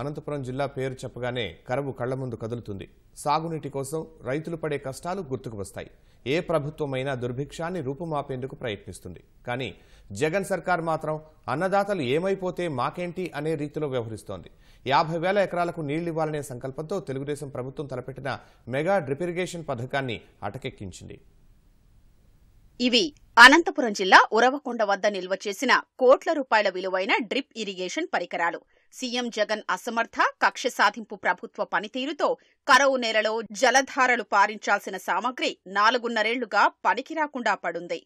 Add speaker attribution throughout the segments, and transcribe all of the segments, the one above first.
Speaker 1: అనంతపురం జిల్లా పేరు చెప్పగానే కరవు కళ్ల ముందు కదులుతుంది సాగునీటి కోసం రైతులు పడే కష్టాలు గుర్తుకు వస్తాయి ఏ ప్రభుత్వమైనా దుర్భిక్షాన్ని రూపుమాపేందుకు ప్రయత్నిస్తుంది కానీ జగన్ సర్కార్ మాత్రం అన్నదాతలు ఏమైపోతే మాకేంటి అనే రీతిలో వ్యవహరిస్తోంది యాభై వేల ఎకరాలకు నీళ్లివ్వాలనే సంకల్పంతో తెలుగుదేశం ప్రభుత్వం తలపెట్టిన మెగా డ్రిపిరిగేషన్ పథకాన్ని అటకెక్కించింది
Speaker 2: ఇవి అనంతపురం జిల్లా ఉరవకొండ వద్ద నిల్వ చేసిన కోట్ల రూపాయల విలువైన డ్రిప్ ఇరిగేషన్ పరికరాలు సీఎం జగన్ అసమర్థ కక్ష సాధింపు ప్రభుత్వ పనితీరుతో కరవు నేలలో జలధారలు పారించాల్సిన సామగ్రి నాలుగున్నరేళ్లుగా పనికిరాకుండా పడుంది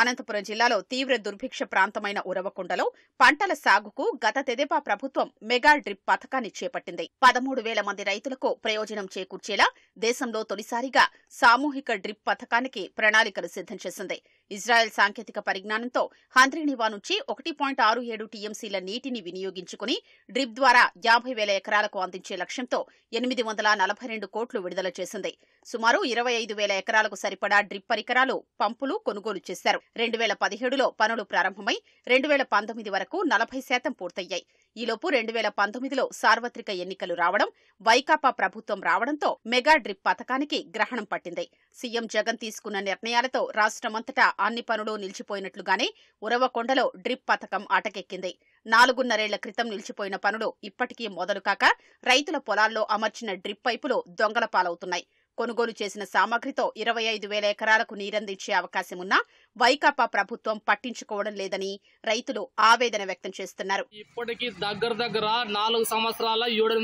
Speaker 2: అనంతపురం జిల్లాలో తీవ్ర దుర్భిక్ష ప్రాంతమైన ఉరవకొండలో పంటల సాగుకు గత తెదేపా ప్రభుత్వం మెగా డ్రిప్ పథకాన్ని చేపట్టింది పదమూడు వేల మంది రైతులకు ప్రయోజనం చేకూర్చేలా దేశంలో తొలిసారిగా సామూహిక డ్రిప్ పథకానికి ప్రణాళికలు సిద్ధం చేసింది ఇజ్రాయెల్ సాంకేతిక పరిజ్ఞానంతో హంత్రినివా నుంచి ఒకటి పాయింట్ ఆరు ఏడు టీఎంసీల నీటిని వినియోగించుకుని డ్రిప్ ద్వారా యాభై వేల ఎకరాలకు అందించే లక్ష్యంతో ఎనిమిది వందల నలభై రెండు కోట్లు విడుదల చేసింది సుమారు ఇరవై ఐదు వేల ఎకరాలకు సరిపడా డ్రిప్ పరికరాలు పంపులు కొనుగోలు చేశారు రెండు వేల పదిహేడులో పనులు ప్రారంభమై రెండు వేల పంతొమ్మిది వరకు నలభై శాతం పూర్తయ్యాయి ఈలోపు రెండు వేల పంతొమ్మిదిలో సార్వత్రిక ఎన్నికలు రావడం వైకాపా ప్రభుత్వం రావడంతో మెగా డ్రిప్ పథకానికి గ్రహణం పట్టింది సీఎం జగన్ తీసుకున్న నిర్ణయాలతో రాష్ట్రమంతటా అన్ని పనులు నిలిచిపోయినట్లుగానే ఉరవకొండలో డ్రిప్ పథకం ఆటకెక్కింది నాలుగున్నరేళ్ల క్రితం నిలిచిపోయిన పనులు ఇప్పటికీ మొదలు కాక రైతుల పొలాల్లో అమర్చిన డ్రిప్ పైపులు దొంగల పాలవుతున్నాయి కొనుగోలు చేసిన సామగ్రితో ఇరవై ఐదు వేల ఎకరాలకు నీరందించే అవకాశమున్నా వైకాపా ప్రభుత్వం పట్టించుకోవడం లేదని రైతులు ఆవేదన వ్యక్తం చేస్తున్నారు
Speaker 3: ఇప్పటికీ దగ్గర దగ్గర నాలుగు సంవత్సరాల ఏడు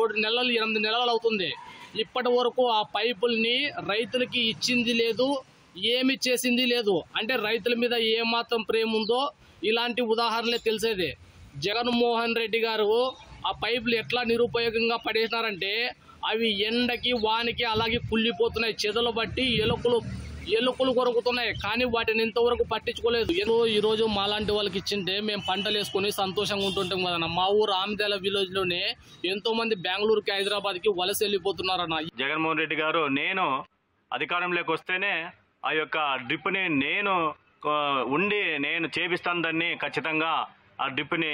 Speaker 3: ఏడు నెలలు ఎనిమిది నెలలు అవుతుంది ఇప్పటి వరకు ఆ పైపుల్ని రైతులకి ఇచ్చింది లేదు ఏమి చేసింది లేదు అంటే రైతుల మీద ఏమాత్రం ప్రేమ ఉందో ఇలాంటి ఉదాహరణలే తెలిసేది జగన్మోహన్ రెడ్డి గారు ఆ పైపులు ఎట్లా నిరుపయోగంగా పడేసినారంటే అవి ఎండకి వానికి అలాగే కుళ్ళిపోతున్నాయి చెదలు బట్టి ఎలుకలు ఎలుకలు కొరుకుతున్నాయి కానీ వాటిని ఇంతవరకు పట్టించుకోలేదు ఏదో ఈరోజు మా లాంటి వాళ్ళకి ఇచ్చింటే మేము పంటలు వేసుకొని సంతోషంగా ఉంటుంటాం కదన్న మా ఊరు ఆమెదేల విలేజ్లోనే ఎంతో మంది బెంగళూరుకి హైదరాబాద్కి వలస వెళ్ళిపోతున్నారన్న
Speaker 4: జగన్మోహన్ రెడ్డి గారు నేను అధికారంలోకి వస్తేనే ఆ యొక్క డ్రిప్ని నేను ఉండి నేను చేపిస్తాను దాన్ని ఖచ్చితంగా ఆ డ్రిప్ని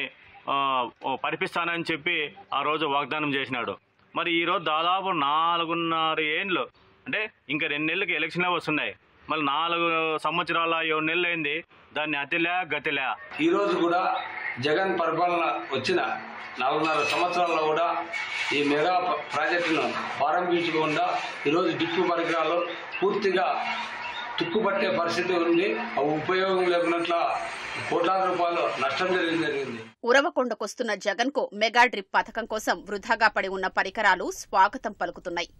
Speaker 4: పరిపిస్తానని చెప్పి ఆ రోజు వాగ్దానం చేసినాడు మరి ఈరోజు దాదాపు నాలుగున్నర ఏండ్లు అంటే ఇంకా రెండు నెలలకి ఎలక్షన్ వస్తున్నాయి మళ్ళీ నాలుగు సంవత్సరాల ఏడు నెలలు అయింది దాన్ని అతిలే
Speaker 3: గతిలే
Speaker 1: ఈరోజు కూడా జగన్
Speaker 3: పరిపాలన వచ్చిన
Speaker 1: నాలుగున్నర సంవత్సరాల్లో
Speaker 3: కూడా ఈ మెగా ప్రాజెక్టును ప్రారంభించకుండా ఈరోజు డిప్పు పరికరాలు పూర్తిగా తుక్కుపట్టే పరిస్థితి ఉంది అవి ఉపయోగం లేకున్నట్ల
Speaker 2: ఉరవకొండకొస్తున్న జగన్ కు మెగా డ్రిప్ పథకం కోసం వృధాగా పడి ఉన్న పరికరాలు స్వాగతం పలుకుతున్నాయి